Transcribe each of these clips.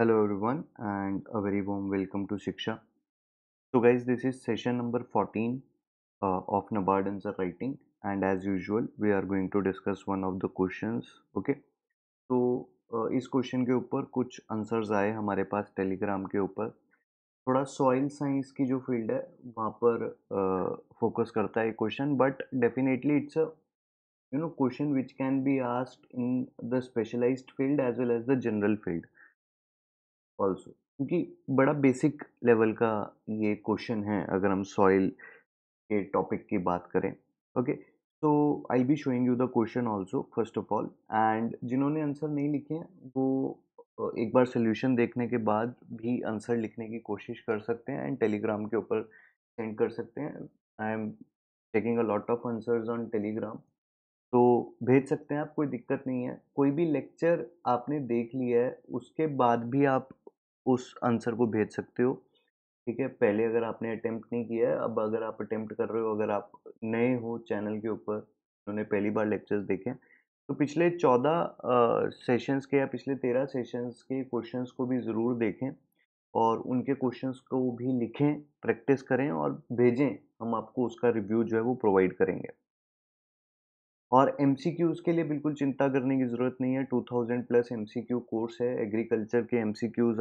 hello everyone and a very warm welcome to Shiksha so guys this is session number fourteen of NABARD answer writing and as usual we are going to discuss one of the questions okay तो इस question के ऊपर कुछ answers आए हमारे पास Telegram के ऊपर थोड़ा सॉइल साइंस की जो फील्ड है वहाँ पर फोकस uh, करता है question but definitely it's a you know question which can be asked in the specialised field as well as the general field also क्योंकि बड़ा बेसिक लेवल का ये क्वेश्चन है अगर हम सॉइल के टॉपिक की बात करें ओके तो I be showing you the question also first of all and जिन्होंने आंसर नहीं लिखे हैं वो एक बार सोल्यूशन देखने के बाद भी आंसर लिखने की कोशिश कर सकते हैं एंड टेलीग्राम के ऊपर सेंड कर सकते हैं I am taking a lot of answers on Telegram तो भेज सकते हैं आप कोई दिक्कत नहीं है कोई भी लेक्चर आपने देख लिया है उसके बाद भी आप उस आंसर को भेज सकते हो ठीक है पहले अगर आपने अटैम्प्ट नहीं किया है अब अगर आप अटैम्प्ट कर रहे हो अगर आप नए हो चैनल के ऊपर उन्होंने पहली बार लेक्चर्स देखे तो पिछले चौदह सेशंस के या पिछले तेरह सेशंस के क्वेश्चंस को भी ज़रूर देखें और उनके क्वेश्चंस को भी लिखें प्रैक्टिस करें और भेजें हम आपको उसका रिव्यू जो है वो प्रोवाइड करेंगे और एम के लिए बिल्कुल चिंता करने की ज़रूरत नहीं है 2000 प्लस एम कोर्स है एग्रीकल्चर के एम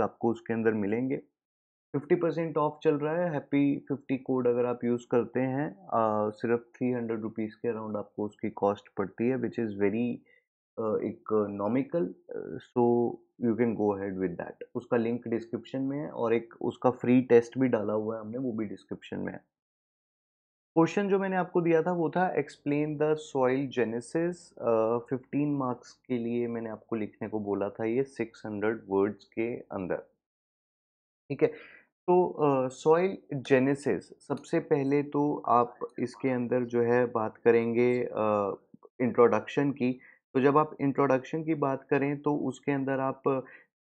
आपको उसके अंदर मिलेंगे 50 परसेंट ऑफ चल रहा है हैप्पी 50 कोड अगर आप यूज़ करते हैं आ, सिर्फ थ्री हंड्रेड रुपीज़ के अराउंड आपको उसकी कॉस्ट पड़ती है which is very economical so you can go ahead with that उसका लिंक डिस्क्रिप्शन में है और एक उसका फ्री टेस्ट भी डाला हुआ है हमने वो भी डिस्क्रिप्शन में है क्वेश्चन जो मैंने आपको दिया था वो था explain the soil genesis 15 marks के लिए मैंने आपको लिखने को बोला था ये 600 वर्ड्स के अंदर ठीक है तो सॉइल uh, जेनेसिस सबसे पहले तो आप इसके अंदर जो है बात करेंगे इंट्रोडक्शन uh, की तो जब आप इंट्रोडक्शन की बात करें तो उसके अंदर आप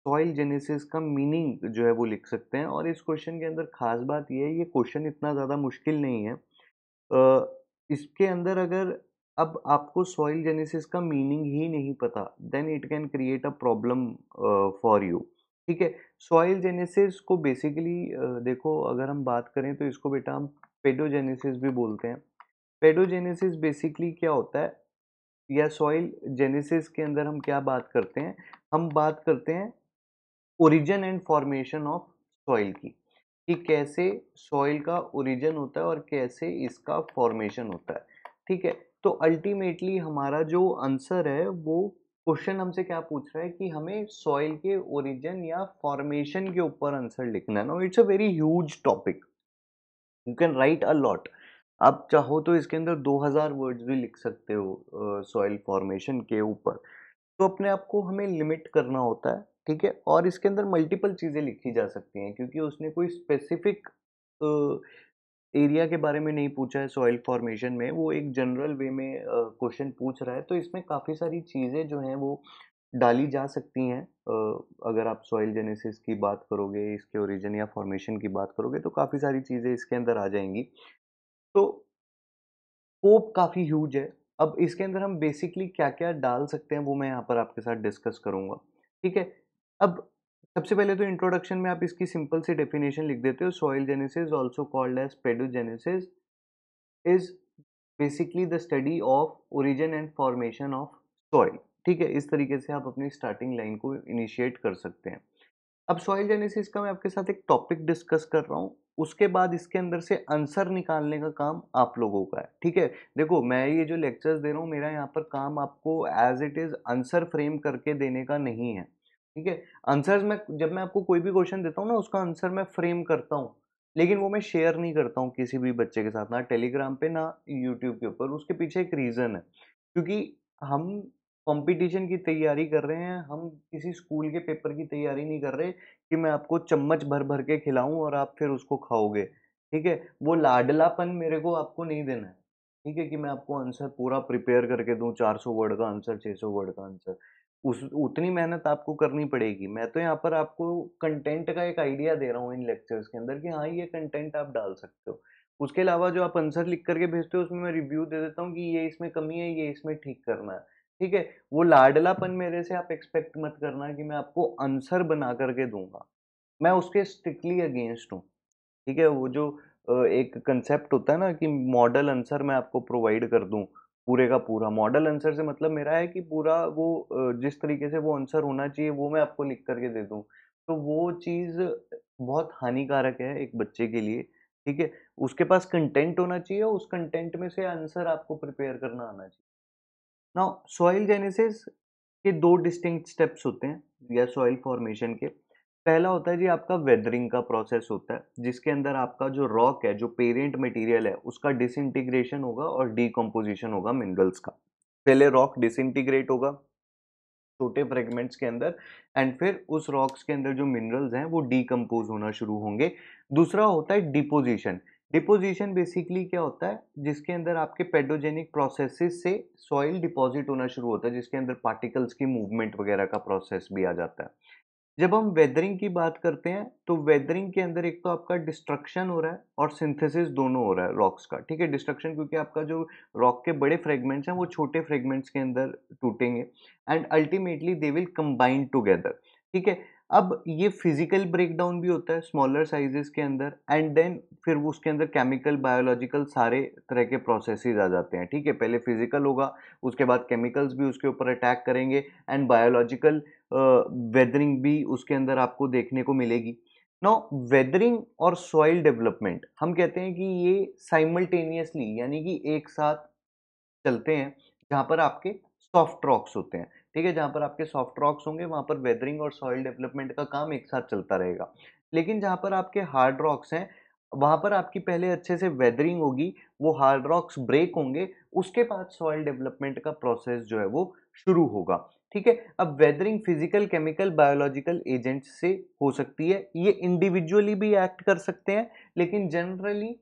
सॉइल जेनेसिस का मीनिंग जो है वो लिख सकते हैं और इस क्वेश्चन के अंदर खास बात यह है ये क्वेश्चन इतना ज़्यादा मुश्किल नहीं है इसके अंदर अगर अब आपको सॉइल जेनेसिस का मीनिंग ही नहीं पता then it can create a problem for you ठीक है सॉइल जेनेसिस को बेसिकली uh, देखो अगर हम बात करें तो इसको बेटा हम पेडोजेनेसिस भी बोलते हैं पेडोजेनेसिस बेसिकली क्या होता है या सॉइल जेनेसिस के अंदर हम क्या बात करते हैं हम बात करते हैं origin and formation of soil की कि कैसे सॉइल का ओरिजिन होता है और कैसे इसका फॉर्मेशन होता है ठीक है तो अल्टीमेटली हमारा जो आंसर है वो क्वेश्चन हमसे क्या पूछ रहा है कि हमें सॉइल के ओरिजिन या फॉर्मेशन के ऊपर आंसर लिखना है ना it's a very huge topic you can write a lot आप चाहो तो इसके अंदर 2000 वर्ड्स भी लिख सकते हो सॉइल uh, फॉर्मेशन के ऊपर तो अपने आप को हमें लिमिट करना होता है ठीक है और इसके अंदर मल्टीपल चीज़ें लिखी जा सकती हैं क्योंकि उसने कोई स्पेसिफिक एरिया के बारे में नहीं पूछा है सॉइल फॉर्मेशन में वो एक जनरल वे में क्वेश्चन पूछ रहा है तो इसमें काफ़ी सारी चीज़ें जो हैं वो डाली जा सकती हैं अगर आप सॉइल जेनेसिस की बात करोगे इसके ओरिजिन या फॉर्मेशन की बात करोगे तो काफ़ी सारी चीज़ें इसके अंदर आ जाएंगी तो स्कोप काफ़ी ह्यूज है अब इसके अंदर हम बेसिकली क्या क्या डाल सकते हैं वो मैं यहाँ पर आपके साथ डिस्कस करूँगा ठीक है अब सबसे पहले तो इंट्रोडक्शन में आप इसकी सिंपल सी डेफिनेशन लिख देते हो soil genesis also called as pedogenesis is basically the study of origin and formation of soil ठीक है इस तरीके से आप अपनी स्टार्टिंग लाइन को इनिशिएट कर सकते हैं अब सॉइल जेनेसिस का मैं आपके साथ एक टॉपिक डिस्कस कर रहा हूँ उसके बाद इसके अंदर से आंसर निकालने का काम आप लोगों का है ठीक है देखो मैं ये जो लेक्चर्स दे रहा हूँ मेरा यहाँ पर काम आपको as it is answer frame करके देने का नहीं है ठीक है आंसर्स में जब मैं आपको कोई भी क्वेश्चन देता हूँ ना उसका आंसर मैं फ्रेम करता हूँ लेकिन वो मैं शेयर नहीं करता हूँ किसी भी बच्चे के साथ ना टेलीग्राम पे ना यूट्यूब के ऊपर उसके पीछे एक रीज़न है क्योंकि हम कंपटीशन की तैयारी कर रहे हैं हम किसी स्कूल के पेपर की तैयारी नहीं कर रहे कि मैं आपको चम्मच भर भर के खिलाऊं और आप फिर उसको खाओगे ठीक है वो लाडलापन मेरे को आपको नहीं देना है ठीक है कि मैं आपको आंसर पूरा प्रिपेयर करके दूं 400 वर्ड का आंसर 600 वर्ड का आंसर उस उतनी मेहनत आपको करनी पड़ेगी मैं तो यहाँ पर आपको कंटेंट का एक आइडिया दे रहा हूँ इन लेक्चर्स के अंदर कि हाँ ये कंटेंट आप डाल सकते हो उसके अलावा जो आप आंसर लिख करके भेजते हो उसमें मैं रिव्यू दे देता हूँ कि ये इसमें कमी है ये इसमें ठीक करना है ठीक है वो लाडलापन मेरे से आप एक्सपेक्ट मत करना कि मैं आपको आंसर बना करके दूंगा मैं उसके स्ट्रिक्टली अगेंस्ट हूँ ठीक है वो जो एक कंसेप्ट होता है ना कि मॉडल आंसर मैं आपको प्रोवाइड कर दूँ पूरे का पूरा मॉडल आंसर से मतलब मेरा है कि पूरा वो जिस तरीके से वो आंसर होना चाहिए वो मैं आपको लिख करके दे दूँ तो वो चीज़ बहुत हानिकारक है एक बच्चे के लिए ठीक है उसके पास कंटेंट होना चाहिए और उस कंटेंट में से आंसर आपको प्रिपेयर करना आना चाहिए ना सॉइल जेनेसिस के दो डिस्टिंक्ट स्टेप्स होते हैं या सॉइल फॉर्मेशन के पहला होता है जी आपका वेदरिंग का प्रोसेस होता है जिसके अंदर आपका जो रॉक है जो पेरेंट मटेरियल है उसका डिसइंटीग्रेशन होगा और डीकम्पोजिशन होगा मिनरल्स का पहले रॉक डिसइंटीग्रेट होगा छोटे फ्रेगमेंट्स के अंदर एंड फिर उस रॉक्स के अंदर जो मिनरल्स हैं वो डीकम्पोज होना शुरू होंगे दूसरा होता है डिपोजिशन डिपोजिशन बेसिकली क्या होता है जिसके अंदर आपके पेडोजेनिक प्रोसेसेस से सॉइल डिपॉजिट होना शुरू होता है जिसके अंदर पार्टिकल्स की मूवमेंट वगैरह का प्रोसेस भी आ जाता है जब हम वेदरिंग की बात करते हैं तो वेदरिंग के अंदर एक तो आपका डिस्ट्रक्शन हो रहा है और सिंथेसिस दोनों हो रहा है रॉक्स का ठीक है डिस्ट्रक्शन क्योंकि आपका जो रॉक के बड़े फ्रेगमेंट्स हैं वो छोटे फ्रेगमेंट्स के अंदर टूटेंगे and ultimately they will combine together ठीक है अब ये फिजिकल ब्रेकडाउन भी होता है स्मॉलर साइजेस के अंदर एंड देन फिर वो उसके अंदर केमिकल बायोलॉजिकल सारे तरह के प्रोसेसेस आ जाते हैं ठीक है पहले फिजिकल होगा उसके बाद केमिकल्स भी उसके ऊपर अटैक करेंगे एंड बायोलॉजिकल वेदरिंग भी उसके अंदर आपको देखने को मिलेगी नो वेदरिंग और सॉइल डेवलपमेंट हम कहते हैं कि ये साइमल्टेनियसली यानी कि एक साथ चलते हैं जहाँ पर आपके सॉफ्ट रॉक्स होते हैं ठीक है जहाँ पर आपके सॉफ्ट रॉक्स होंगे वहाँ पर वेदरिंग और सॉइल डेवलपमेंट का काम एक साथ चलता रहेगा लेकिन जहाँ पर आपके हार्ड रॉक्स हैं वहाँ पर आपकी पहले अच्छे से वेदरिंग होगी वो हार्ड रॉक्स ब्रेक होंगे उसके बाद सॉइल डेवलपमेंट का प्रोसेस जो है वो शुरू होगा ठीक है अब weathering physical chemical biological agents से हो सकती है ये इंडिविजुअली भी एक्ट कर सकते हैं लेकिन जनरली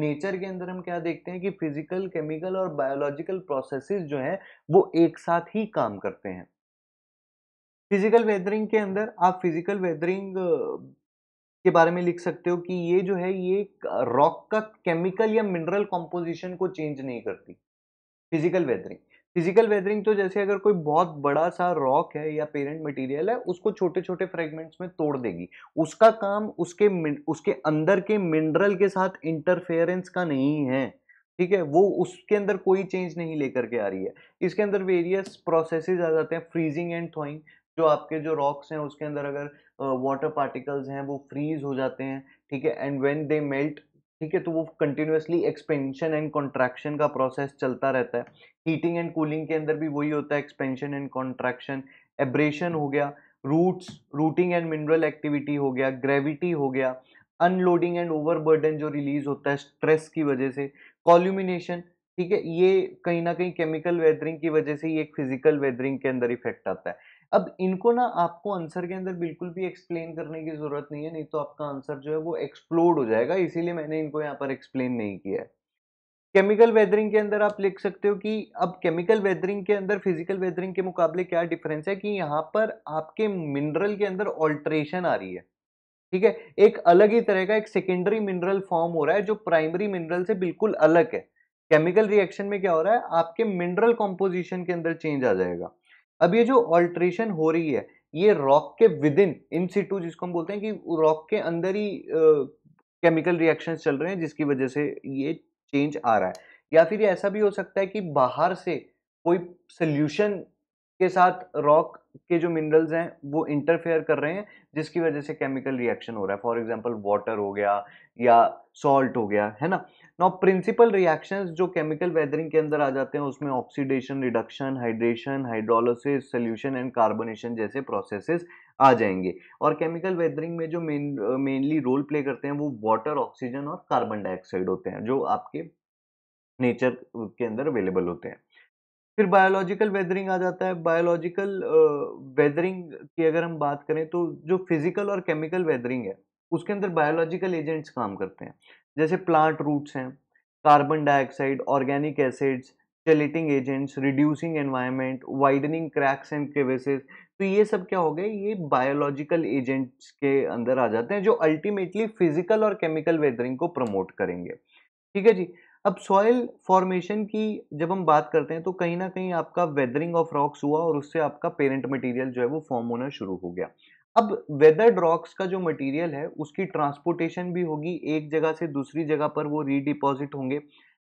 नेचर के अंदर हम क्या देखते हैं कि फिजिकल केमिकल और बायोलॉजिकल प्रोसेसेस जो हैं वो एक साथ ही काम करते हैं फिजिकल वेदरिंग के अंदर आप फिजिकल वेदरिंग के बारे में लिख सकते हो कि ये जो है ये रॉक का केमिकल या मिनरल कॉम्पोजिशन को चेंज नहीं करती फिजिकल वेदरिंग फिजिकल वेदरिंग तो जैसे अगर कोई बहुत बड़ा सा रॉक है या पेरेंट मटेरियल है उसको छोटे छोटे फ्रेगमेंट्स में तोड़ देगी उसका काम उसके उसके अंदर के मिनरल के साथ इंटरफेरेंस का नहीं है ठीक है वो उसके अंदर कोई चेंज नहीं लेकर के आ रही है इसके अंदर वेरियस प्रोसेसेस आ जाते हैं फ्रीजिंग एंड थोइंग जो आपके जो रॉक्स हैं उसके अंदर अगर वाटर पार्टिकल्स हैं वो फ्रीज हो जाते हैं ठीक है एंड व्हेन दे मेल्ट ठीक है तो वो कंटिन्यूसली एक्सपेंशन एंड कॉन्ट्रैक्शन का प्रोसेस चलता रहता है हीटिंग एंड कूलिंग के अंदर भी वही होता है एक्सपेंशन एंड कॉन्ट्रैक्शन एब्रेशन हो गया roots rooting and mineral activity हो गया ग्रेविटी हो गया अनलोडिंग एंड ओवरबर्डन जो रिलीज होता है स्ट्रेस की वजह से कॉल्यूमिनेशन ठीक है ये कहीं ना कहीं केमिकल वेदरिंग की वजह से ये एक फिजिकल वेदरिंग के अंदर इफेक्ट आता है अब इनको ना आपको आंसर के अंदर बिल्कुल भी एक्सप्लेन करने की ज़रूरत नहीं है नहीं तो आपका आंसर जो है वो एक्सप्लोड हो जाएगा इसीलिए मैंने इनको यहाँ पर एक्सप्लेन नहीं किया है केमिकल वेदरिंग के अंदर आप लिख सकते हो कि अब केमिकल वेदरिंग के अंदर फिजिकल वेदरिंग के मुकाबले क्या डिफरेंस है कि यहाँ पर आपके मिनरल के अंदर ऑल्ट्रेशन आ रही है ठीक है एक अलग ही तरह का एक सेकेंडरी मिनरल फॉर्म हो रहा है जो प्राइमरी मिनरल से बिल्कुल अलग है केमिकल रिएक्शन में क्या हो रहा है आपके मिनरल कॉम्पोजिशन के अंदर चेंज आ जाएगा अब ये जो ऑल्ट्रेशन हो रही है ये रॉक के विद इन इन सिटू जिसको हम बोलते हैं कि रॉक के अंदर ही केमिकल रिएक्शंस चल रहे हैं जिसकी वजह से ये चेंज आ रहा है या फिर ऐसा भी हो सकता है कि बाहर से कोई सोल्यूशन के साथ रॉक के जो मिनरल्स हैं वो इंटरफेयर कर रहे हैं जिसकी वजह से केमिकल रिएक्शन हो रहा है फॉर एग्जांपल वाटर हो गया या सॉल्ट हो गया है ना नो प्रिंसिपल रिएक्शंस जो केमिकल वेदरिंग के अंदर आ जाते हैं उसमें oxidation reduction hydration hydrolysis solution and carbonation जैसे प्रोसेसेस आ जाएंगे और केमिकल वेदरिंग में जो मेन मेनली रोल प्ले करते हैं वो वाटर ऑक्सीजन और कार्बन डाइऑक्साइड होते हैं जो आपके नेचर के अंदर अवेलेबल होते हैं फिर बायोलॉजिकल वेदरिंग आ जाता है बायोलॉजिकल वेदरिंग की अगर हम बात करें तो जो फिजिकल और केमिकल वेदरिंग है उसके अंदर बायोलॉजिकल एजेंट्स काम करते हैं जैसे प्लांट रूट्स हैं carbon dioxide organic acids chelating agents reducing environment widening cracks and crevices तो ये सब क्या हो गए ये बायोलॉजिकल एजेंट्स के अंदर आ जाते हैं जो अल्टीमेटली फिजिकल और केमिकल वेदरिंग को प्रमोट करेंगे ठीक है जी अब सॉइल फॉर्मेशन की जब हम बात करते हैं तो कहीं ना कहीं आपका वेदरिंग ऑफ रॉक्स हुआ और उससे आपका पेरेंट मटेरियल जो है वो फॉर्म होना शुरू हो गया अब वेदर्ड रॉक्स का जो मटेरियल है उसकी ट्रांसपोर्टेशन भी होगी एक जगह से दूसरी जगह पर वो रीडिपॉजिट होंगे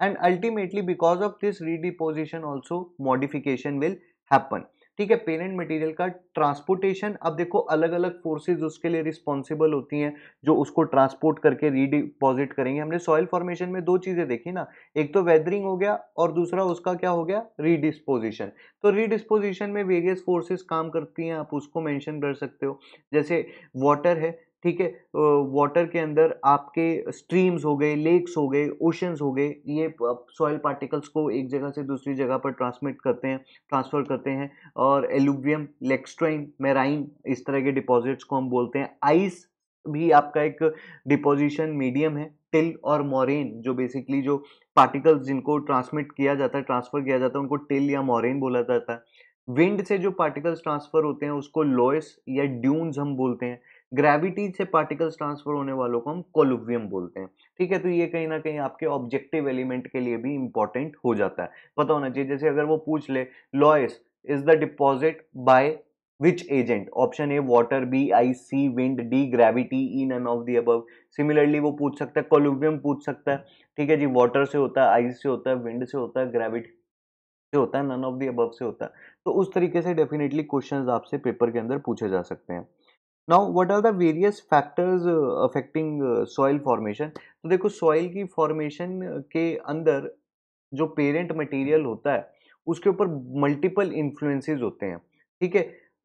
and ultimately because of this redeposition also modification will happen ठीक है पेरेंट मटेरियल का ट्रांसपोर्टेशन अब देखो अलग अलग फोर्सेज उसके लिए रिस्पॉन्सिबल होती हैं जो उसको ट्रांसपोर्ट करके रीडिपॉजिट करेंगे हमने सॉइल फॉर्मेशन में दो चीज़ें देखी ना एक तो वेदरिंग हो गया और दूसरा उसका क्या हो गया रीडिस्पोजिशन तो रीडिस्पोजिशन में वेरियस फोर्सेज काम करती हैं आप उसको मैंशन कर सकते हो जैसे वाटर है ठीक है वाटर के अंदर आपके स्ट्रीम्स हो गए लेक्स हो गए ओशंस हो गए ये सॉयल पार्टिकल्स को एक जगह से दूसरी जगह पर ट्रांसमिट करते हैं ट्रांसफ़र करते हैं और एलुवियम लेक्सट्राइन मेराइन इस तरह के डिपॉजिट्स को हम बोलते हैं आइस भी आपका एक डिपोजिशन मीडियम है टिल और मोरेन जो बेसिकली जो पार्टिकल्स जिनको ट्रांसमिट किया जाता है ट्रांसफ़र किया जाता है उनको टिल या मोरेन बोला जाता है विंड से जो पार्टिकल्स ट्रांसफ़र होते हैं उसको लोएस या ड्यून्स हम बोलते हैं ग्रेविटी से पार्टिकल्स ट्रांसफर होने वालों को हम कोलुवियम बोलते हैं ठीक है तो ये कहीं ना कहीं आपके ऑब्जेक्टिव एलिमेंट के लिए भी इंपॉर्टेंट हो जाता है पता होना चाहिए जैसे अगर वो पूछ ले loess is the deposit by which agent option a water b ice c wind d gravity e none of the above similarly वो पूछ सकता है कोलुवियम पूछ सकता है ठीक है जी वाटर से होता है आइस से होता है विंड से होता है ग्रेविटी से होता है नन ऑफ दी अबव से होता है तो उस तरीके से डेफिनेटली क्वेश्चंस आपसे पेपर के अंदर पूछे जा सकते हैं now what are the various factors affecting soil formation तो देखो सॉइल की फॉर्मेशन uh, के अंदर जो पेरेंट मटेरियल होता है उसके ऊपर मल्टीपल इन्फ्लुएंसेस होते हैं ठीक है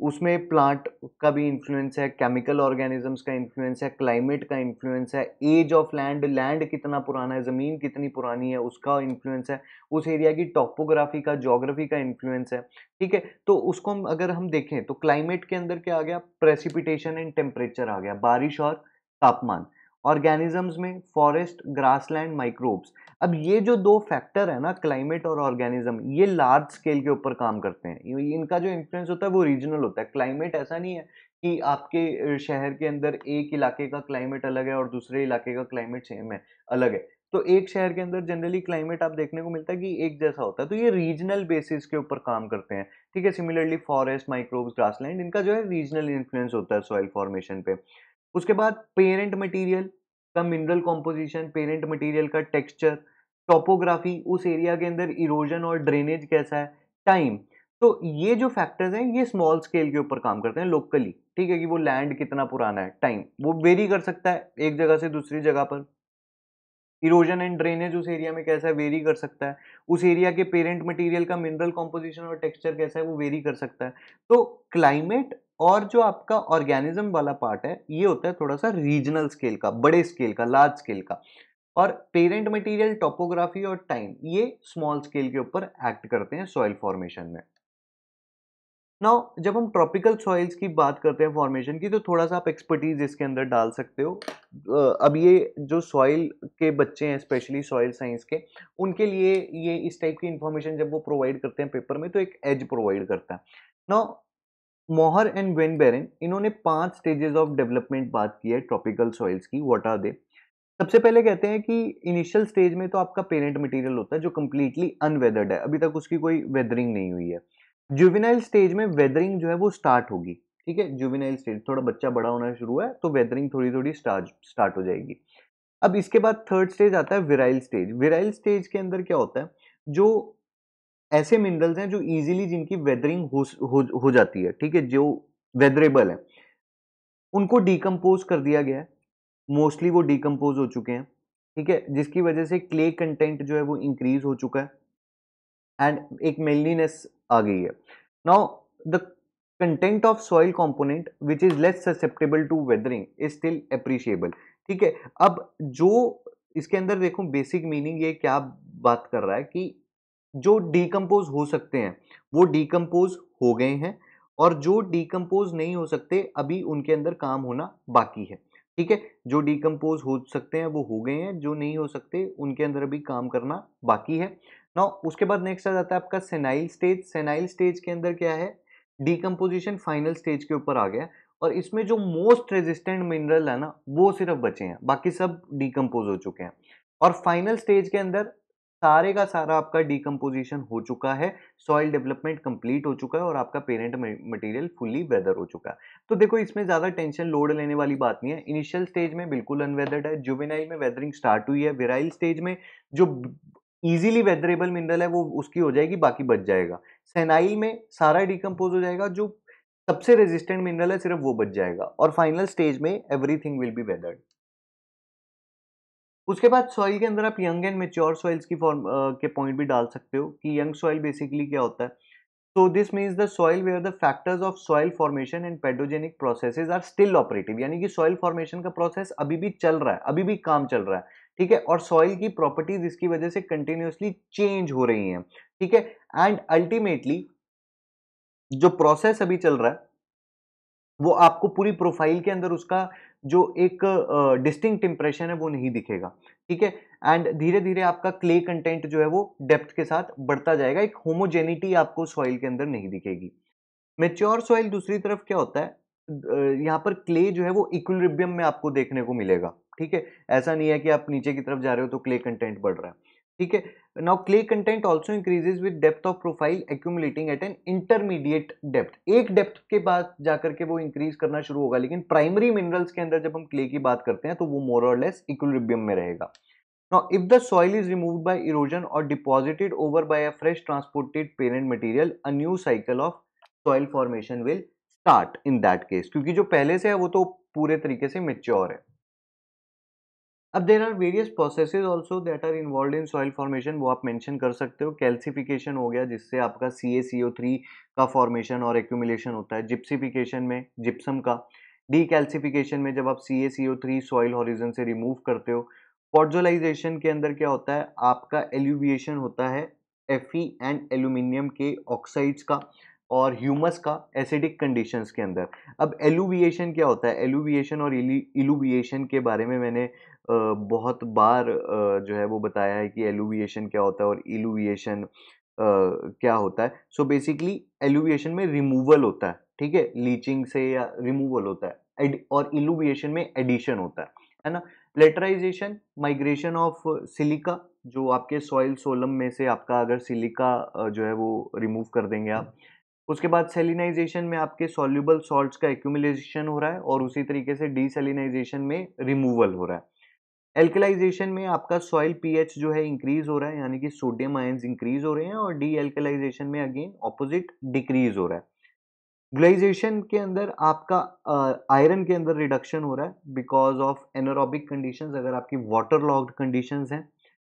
उसमें प्लांट का भी इन्फ्लुएंस है केमिकल ऑर्गेनिजम्स का इन्फ्लुएंस है क्लाइमेट का इन्फ्लुएंस है एज ऑफ लैंड लैंड कितना पुराना है ज़मीन कितनी पुरानी है उसका इन्फ्लुएंस है उस एरिया की टॉपोग्राफी का जोग्राफी का इन्फ्लुएंस है ठीक है तो उसको हम अगर हम देखें तो क्लाइमेट के अंदर क्या आ गया प्रेसिपिटेशन एंड टेम्परेचर आ गया बारिश और तापमान ऑर्गेनिजम्स में फॉरेस्ट ग्रासलैंड माइक्रोब्स अब ये जो दो फैक्टर है ना क्लाइमेट और ऑर्गेनिज्म ये लार्ज स्केल के ऊपर काम करते हैं इनका जो इन्फ्लुएंस होता है वो रीजनल होता है क्लाइमेट ऐसा नहीं है कि आपके शहर के अंदर एक इलाके का क्लाइमेट अलग है और दूसरे इलाके का क्लाइमेट सेम है अलग है तो एक शहर के अंदर जनरली क्लाइमेट आप देखने को मिलता है कि एक जैसा होता है तो ये रीजनल बेसिस के ऊपर काम करते हैं ठीक है सिमिलरली फॉरेस्ट माइक्रोब्स ग्रासलैंड इनका जो है रीजनल इन्फ्लुएंस होता है सॉइल फॉर्मेशन पे उसके बाद पेरेंट मटेरियल का मिनरल कॉम्पोजिशन पेरेंट मटेरियल का टेक्सचर टोपोग्राफी उस एरिया के अंदर इरोजन और ड्रेनेज कैसा है टाइम तो ये जो फैक्टर्स हैं ये स्मॉल स्केल के ऊपर काम करते हैं लोकली ठीक है कि वो लैंड कितना पुराना है टाइम वो वेरी कर सकता है एक जगह से दूसरी जगह पर इरोजन एंड ड्रेनेज उस एरिया में कैसा है वेरी कर सकता है उस एरिया के पेरेंट मटेरियल का मिनरल कॉम्पोजिशन और टेक्सचर कैसा है वो वेरी कर सकता है तो क्लाइमेट और जो आपका ऑर्गेनिज्म वाला पार्ट है ये होता है थोड़ा सा रीजनल स्केल का बड़े स्केल का लार्ज स्केल का और पेरेंट मटेरियल टोपोग्राफी और टाइम ये स्मॉल स्केल के ऊपर एक्ट करते हैं सॉइल फॉर्मेशन में नाउ जब हम ट्रॉपिकल सॉइल्स की बात करते हैं फॉर्मेशन की तो थोड़ा सा आप एक्सपर्टीज इसके अंदर डाल सकते हो अब ये जो सॉइल के बच्चे हैं स्पेशली सॉइल साइंस के उनके लिए ये इस टाइप की इंफॉर्मेशन जब वो प्रोवाइड करते हैं पेपर में तो एक एज प्रोवाइड करता है नाउ मोहर एंड वेन बेरन इन्होंने पांच स्टेजेस ऑफ डेवलपमेंट बात की है ट्रॉपिकल सॉइल्स की वॉट आर दे सबसे पहले कहते हैं कि इनिशियल स्टेज में तो आपका पेरेंट मटेरियल होता है जो कम्प्लीटली अनवेदर्ड है अभी तक उसकी कोई वेदरिंग नहीं हुई है जुबिनाइल स्टेज में वेदरिंग जो है वो स्टार्ट होगी ठीक है जुबिनाइल स्टेज थोड़ा बच्चा बड़ा होना शुरू है तो वेदरिंग थोड़ी थोड़ी स्टार्ट स्टार्ट हो जाएगी अब इसके बाद थर्ड स्टेज आता है विराइल स्टेज विराइल स्टेज के अंदर क्या होता है जो ऐसे मिनरल्स हैं जो इजीली जिनकी वेदरिंग हो, हो, हो जाती है ठीक है जो वेदरेबल है उनको डिकम्पोज कर दिया गया है मोस्टली वो डिकम्पोज हो चुके हैं ठीक है जिसकी वजह से क्ले कंटेंट जो है वो इंक्रीज हो चुका है एंड एक मेलिनेस आ गई है now the content of soil component which is less susceptible to weathering is still appreciable ठीक है अब जो इसके अंदर देखो बेसिक मीनिंग ये क्या बात कर रहा है कि जो डीकम्पोज हो सकते हैं वो डीकम्पोज हो गए हैं और जो डीकम्पोज नहीं हो सकते अभी उनके अंदर काम होना बाकी है ठीक है जो डीकम्पोज हो सकते हैं वो हो गए हैं जो नहीं हो सकते उनके अंदर अभी काम करना बाकी है ना उसके बाद नेक्स्ट आ जाता है आपका सेनाइल स्टेज सेनाइल स्टेज के अंदर क्या है डीकम्पोजिशन फाइनल स्टेज के ऊपर आ गया और इसमें जो मोस्ट रेजिस्टेंट मिनरल है ना वो सिर्फ बचे हैं बाकी सब डिकम्पोज हो चुके हैं और फाइनल स्टेज के अंदर सारे का सारा आपका डीकम्पोजिशन हो चुका है सॉइल डेवलपमेंट कंप्लीट हो चुका है और आपका पेरेंट मटेरियल फुली वेदर हो चुका है तो देखो इसमें ज़्यादा टेंशन लोड लेने वाली बात नहीं है इनिशियल स्टेज में बिल्कुल अनवेदर्ड है जुबेनाइल में वेदरिंग स्टार्ट हुई है विराइल स्टेज में जो इजीली वेदरेबल मिनरल है वो उसकी हो जाएगी बाकी बच जाएगा सेनाइल में सारा डिकम्पोज हो जाएगा जो सबसे रेजिस्टेंट मिनरल है सिर्फ वो बच जाएगा और फाइनल स्टेज में एवरीथिंग विल बी वेदर्ड उसके बाद सॉइल के अंदर आप यंग एंड मेच्योर सॉइल्स की फॉर्म के पॉइंट भी डाल सकते हो कि यंग सॉइल बेसिकली क्या होता है so this means the soil where the factors of soil formation and pedogenic processes are still operative यानी कि सॉइल फॉर्मेशन का प्रोसेस अभी भी चल रहा है अभी भी काम चल रहा है ठीक है और सॉइल की प्रॉपर्टीज इसकी वजह से कंटिन्यूसली चेंज हो रही हैं ठीक है एंड अल्टीमेटली जो प्रोसेस अभी चल रहा है वो आपको पूरी प्रोफाइल के अंदर उसका जो एक डिस्टिंक्ट uh, इंप्रेशन है वो नहीं दिखेगा ठीक है एंड धीरे धीरे आपका क्ले कंटेंट जो है वो डेप्थ के साथ बढ़ता जाएगा एक होमोजेनिटी आपको सॉइल के अंदर नहीं दिखेगी मेच्योर सॉइल दूसरी तरफ क्या होता है यहाँ पर क्ले जो है वो इक्विलिब्रियम में आपको देखने को मिलेगा ठीक है ऐसा नहीं है कि आप नीचे की तरफ जा रहे हो तो क्ले कंटेंट बढ़ रहा है ठीक है now clay content also increases with depth of profile accumulating at an intermediate depth एक डेप्थ के बाद जाकर के वो इंक्रीज करना शुरू होगा लेकिन प्राइमरी मिनरल्स के अंदर जब हम क्ले की बात करते हैं तो वो मोर और लेस इक्विलिब्रियम में रहेगा now if the soil is remove by erosion और deposited over by a fresh transported parent material a new cycle of soil formation will start in that case क्योंकि जो पहले से है वो तो पूरे तरीके से मेच्योर है अब there are various processes also that are involve in soil formation वो आप मैंशन कर सकते हो कैल्सिफिकेशन हो गया जिससे आपका C A C O three का फॉर्मेशन और एक्यूमिलेशन होता है जिप्सिफिकेशन में जिप्सम का डी कैल्सिफिकेशन में जब आप C A C O three soil horizon से रिमूव करते हो पॉर्जोलाइजेशन के अंदर क्या होता है आपका एल्यूविएशन होता है एफी एंड एल्यूमिनियम के ऑक्साइड्स का और ह्यूमस का एसिडिक कंडीशंस के अंदर अब एलुविएशन क्या होता है एलुविएशन और इलुविएशन के बारे में मैंने बहुत बार जो है वो बताया है कि एलुविएशन क्या होता है और एलुविएशन क्या होता है सो बेसिकली एलुविएशन में रिमूवल होता है ठीक है लीचिंग से या रिमूवल होता है और एलुविएशन में एडिशन होता है है ना लेटराइजेशन माइग्रेशन ऑफ सिलिका जो आपके सॉइल सोलम में से आपका अगर सिलिका जो है वो रिमूव कर देंगे आप उसके बाद सेलिनाइजेशन में आपके सॉल्यूबल सॉल्ट्स का एक्यूमुलेशन हो रहा है और उसी तरीके से डीसेलिनाइजेशन में रिमूवल हो रहा है एल्कलाइजेशन में आपका सॉइल पीएच जो है इंक्रीज हो रहा है यानी कि सोडियम आयंस इंक्रीज हो रहे हैं और डी एल्कलाइजेशन में अगेन ऑपोजिट डिक्रीज हो रहा है ग्लाइजेशन के अंदर आपका आयरन के अंदर रिडक्शन हो रहा है बिकॉज ऑफ एनोरॉबिक कंडीशंस अगर आपकी वाटर लॉक्ड कंडीशंस हैं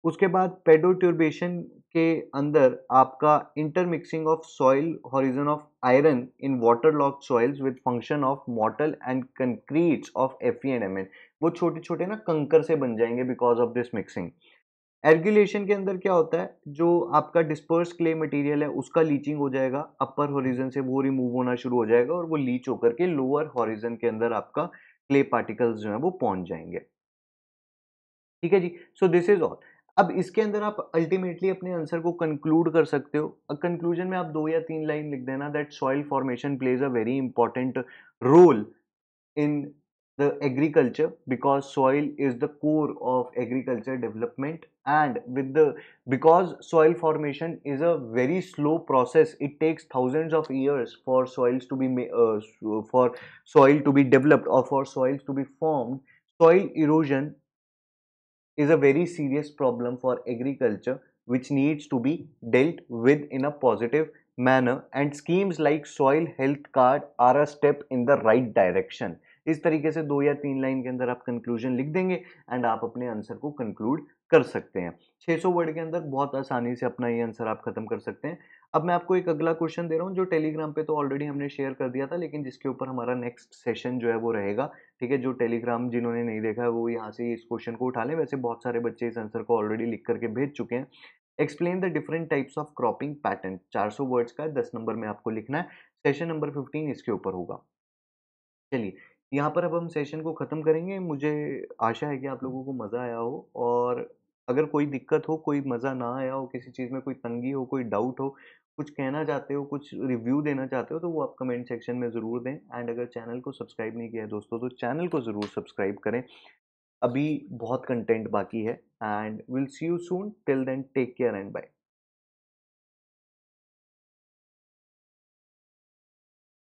उसके बाद पेडोट्यूर्बेशन के अंदर आपका intermixing of soil horizon of iron in water logged soils with function of mottle and concretes of F and M वो छोटे छोटे ना कंकर से बन जाएंगे बिकॉज ऑफ दिस मिक्सिंग एर्गुलेशन के अंदर क्या होता है जो आपका डिस्पर्स क्ले मटेरियल है उसका लीचिंग हो जाएगा अपर हॉरिजन से वो रिमूव होना शुरू हो जाएगा और वो लीच होकर के लोअर हॉरिजन के अंदर आपका क्ले पार्टिकल्स जो है वो पहुंच जाएंगे ठीक है जी सो दिस इज ऑल अब इसके अंदर आप अल्टीमेटली अपने आंसर को कंक्लूड कर सकते हो कंक्लूजन में आप दो या तीन लाइन लिख देना that soil formation plays a very important role in the agriculture because soil is the core of agriculture development and with the because soil formation is a very slow process it takes thousands of years for soils to be uh, for soil to be developed or for soils to be formed soil erosion is a very serious problem for agriculture which needs to be dealt with in a positive manner and schemes like soil health card are a step in the right direction इस तरीके से दो या तीन line के अंदर आप conclusion लिख देंगे एंड आप अपने आंसर को कंक्लूड कर सकते हैं 600 वर्ड के अंदर बहुत आसानी से अपना ये आंसर आप खत्म कर सकते हैं अब मैं आपको एक अगला क्वेश्चन दे रहा हूँ जो टेलीग्राम पे तो ऑलरेडी हमने शेयर कर दिया था लेकिन जिसके ऊपर हमारा नेक्स्ट सेशन जो है वो रहेगा ठीक है जो टेलीग्राम जिन्होंने नहीं देखा है वो यहाँ से इस क्वेश्चन को उठा लें वैसे बहुत सारे बच्चे इस आंसर को ऑलरेडी लिख करके भेज चुके हैं explain the different types of cropping pattern चार वर्ड्स का दस नंबर में आपको लिखना है सेशन नंबर फिफ्टीन इसके ऊपर होगा चलिए यहाँ पर अब हम सेशन को ख़त्म करेंगे मुझे आशा है कि आप लोगों को मज़ा आया हो और अगर कोई दिक्कत हो कोई मज़ा ना आया हो किसी चीज़ में कोई तंगी हो कोई डाउट हो कुछ कहना चाहते हो कुछ रिव्यू देना चाहते हो तो वो आप कमेंट सेक्शन में ज़रूर दें एंड अगर चैनल को सब्सक्राइब नहीं किया है दोस्तों तो चैनल को ज़रूर सब्सक्राइब करें अभी बहुत कंटेंट बाकी है and will see you soon till then take care and bye